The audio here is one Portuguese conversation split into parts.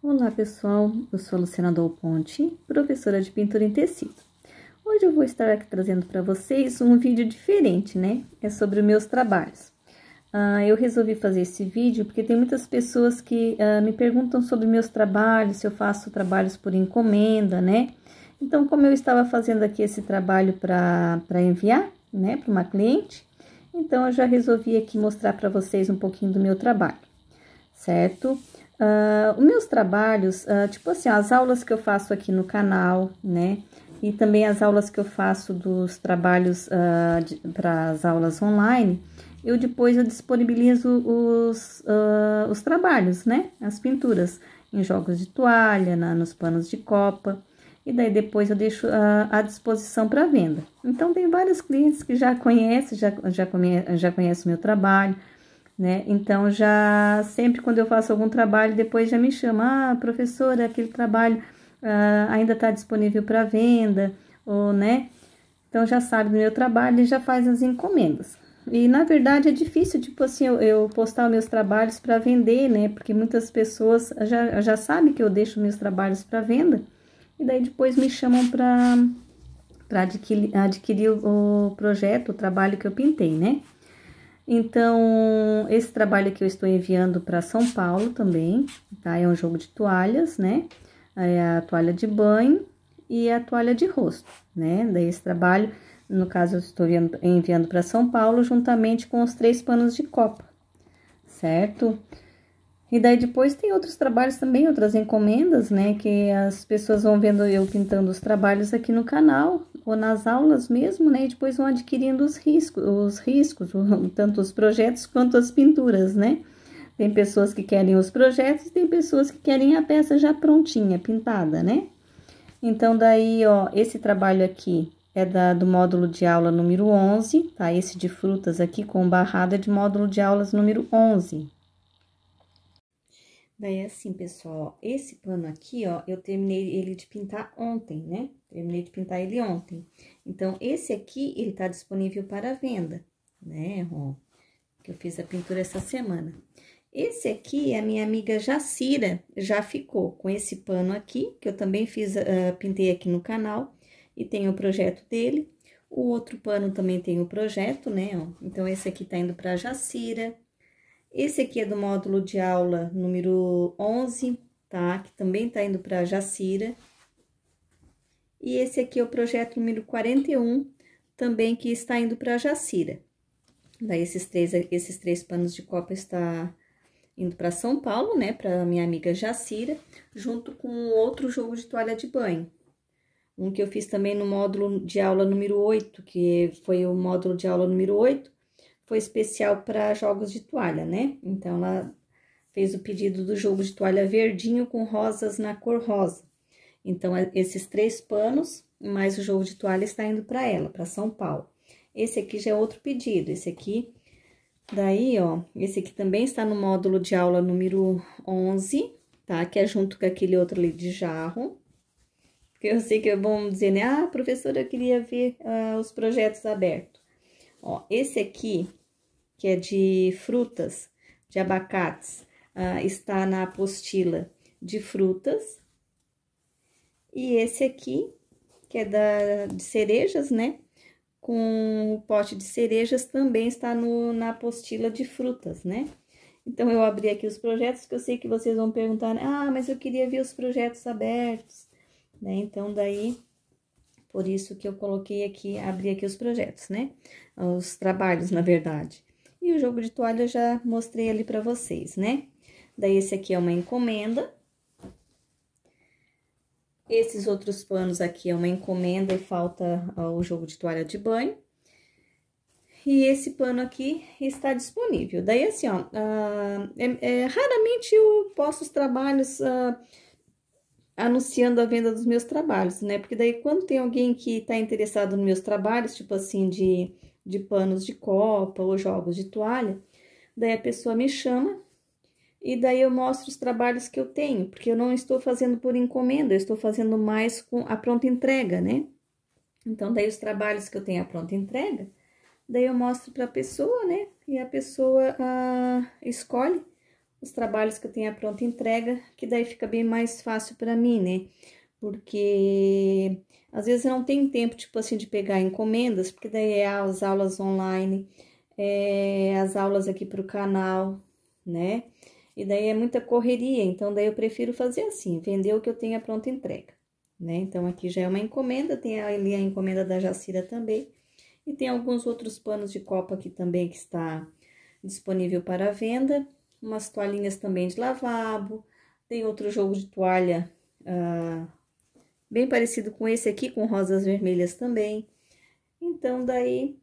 Olá pessoal, eu sou a Luciana Dol Ponte, professora de pintura em tecido. Hoje eu vou estar aqui trazendo para vocês um vídeo diferente, né? É sobre meus trabalhos. Ah, eu resolvi fazer esse vídeo porque tem muitas pessoas que ah, me perguntam sobre meus trabalhos, se eu faço trabalhos por encomenda, né? Então, como eu estava fazendo aqui esse trabalho para enviar, né, para uma cliente, então eu já resolvi aqui mostrar para vocês um pouquinho do meu trabalho, certo? Uh, os meus trabalhos, uh, tipo assim, as aulas que eu faço aqui no canal, né? E também as aulas que eu faço dos trabalhos uh, para as aulas online, eu depois eu disponibilizo os, os trabalhos, né? As pinturas em jogos de toalha, na, nos panos de copa. E daí depois eu deixo à disposição para venda. Então, tem vários clientes que já conhecem, já, já, conhe, já conhecem o meu trabalho, né? Então já sempre quando eu faço algum trabalho, depois já me chama, ah, professora, aquele trabalho ah, ainda está disponível para venda, ou né? Então já sabe do meu trabalho e já faz as encomendas. E na verdade é difícil, tipo assim, eu, eu postar meus trabalhos para vender, né? Porque muitas pessoas já, já sabem que eu deixo meus trabalhos para venda e daí depois me chamam para adquirir, adquirir o projeto, o trabalho que eu pintei, né? Então, esse trabalho que eu estou enviando para São Paulo também, tá? É um jogo de toalhas, né? É a toalha de banho e a toalha de rosto, né? Daí esse trabalho, no caso, eu estou enviando para São Paulo juntamente com os três panos de copa, certo? E daí depois tem outros trabalhos também, outras encomendas, né? Que as pessoas vão vendo eu pintando os trabalhos aqui no canal ou nas aulas mesmo, né? E depois vão adquirindo os riscos, os riscos, tanto os projetos quanto as pinturas, né? Tem pessoas que querem os projetos tem pessoas que querem a peça já prontinha, pintada, né? Então, daí, ó, esse trabalho aqui é da, do módulo de aula número 11, tá? Esse de frutas aqui com barrada é de módulo de aulas número 11. Daí, assim, pessoal, esse pano aqui, ó, eu terminei ele de pintar ontem, né? Terminei de pintar ele ontem. Então, esse aqui, ele tá disponível para venda, né, ó Que eu fiz a pintura essa semana. Esse aqui, a minha amiga Jacira já ficou com esse pano aqui, que eu também fiz, uh, pintei aqui no canal. E tem o projeto dele. O outro pano também tem o projeto, né, ó. Então, esse aqui tá indo pra Jacira. Esse aqui é do módulo de aula número 11, tá? Que também tá indo para Jacira. E esse aqui é o projeto número 41, também que está indo para Jacira. Daí esses três, esses três panos de copa está indo para São Paulo, né, para minha amiga Jacira, junto com outro jogo de toalha de banho. Um que eu fiz também no módulo de aula número 8, que foi o módulo de aula número 8, foi especial para jogos de toalha, né? Então ela fez o pedido do jogo de toalha verdinho com rosas na cor rosa. Então é, esses três panos, mais o jogo de toalha está indo para ela, para São Paulo. Esse aqui já é outro pedido, esse aqui daí, ó, esse aqui também está no módulo de aula número 11, tá? Que é junto com aquele outro ali de jarro. Porque eu sei que é bom dizer, né? Ah, professora, eu queria ver ah, os projetos abertos. Ó, esse aqui que é de frutas, de abacates, ah, está na apostila de frutas. E esse aqui, que é da, de cerejas, né? Com o pote de cerejas também está no, na apostila de frutas, né? Então, eu abri aqui os projetos, que eu sei que vocês vão perguntar, né, ah, mas eu queria ver os projetos abertos, né? Então, daí, por isso que eu coloquei aqui, abri aqui os projetos, né? Os trabalhos, na verdade. E o jogo de toalha eu já mostrei ali pra vocês, né? Daí, esse aqui é uma encomenda. Esses outros panos aqui é uma encomenda e falta o jogo de toalha de banho. E esse pano aqui está disponível. Daí, assim, ó, uh, é, é, raramente eu posto os trabalhos uh, anunciando a venda dos meus trabalhos, né? Porque daí, quando tem alguém que está interessado nos meus trabalhos, tipo assim, de de panos de copa ou jogos de toalha. Daí a pessoa me chama e daí eu mostro os trabalhos que eu tenho, porque eu não estou fazendo por encomenda, eu estou fazendo mais com a pronta entrega, né? Então, daí os trabalhos que eu tenho a pronta entrega, daí eu mostro para a pessoa, né? E a pessoa ah, escolhe os trabalhos que eu tenho a pronta entrega, que daí fica bem mais fácil para mim, né? porque às vezes não tem tempo, tipo assim, de pegar encomendas, porque daí é as aulas online, é, as aulas aqui para o canal, né? E daí é muita correria, então daí eu prefiro fazer assim, vender o que eu tenho a pronta entrega, né? Então aqui já é uma encomenda, tem ali a encomenda da Jacira também, e tem alguns outros panos de copa aqui também que está disponível para venda, umas toalhinhas também de lavabo, tem outro jogo de toalha... Uh, bem parecido com esse aqui, com rosas vermelhas também. Então, daí,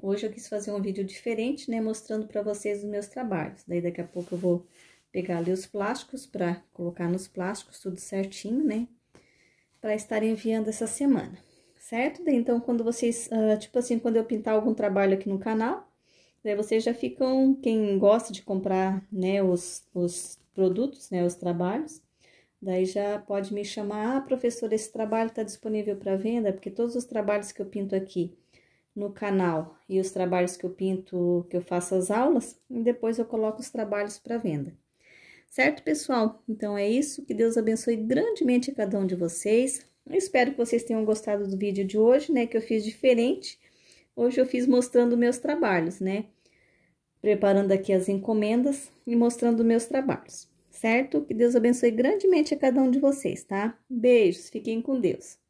hoje eu quis fazer um vídeo diferente, né, mostrando para vocês os meus trabalhos. Daí, daqui a pouco eu vou pegar ali os plásticos para colocar nos plásticos tudo certinho, né, para estar enviando essa semana, certo? Daí, então, quando vocês, uh, tipo assim, quando eu pintar algum trabalho aqui no canal, daí vocês já ficam, quem gosta de comprar, né, os, os produtos, né, os trabalhos, Daí já pode me chamar, ah, professora, esse trabalho está disponível para venda, porque todos os trabalhos que eu pinto aqui no canal e os trabalhos que eu pinto, que eu faço as aulas, e depois eu coloco os trabalhos para venda. Certo, pessoal? Então é isso, que Deus abençoe grandemente a cada um de vocês. Eu espero que vocês tenham gostado do vídeo de hoje, né, que eu fiz diferente. Hoje eu fiz mostrando meus trabalhos, né? Preparando aqui as encomendas e mostrando meus trabalhos certo? Que Deus abençoe grandemente a cada um de vocês, tá? Beijos, fiquem com Deus.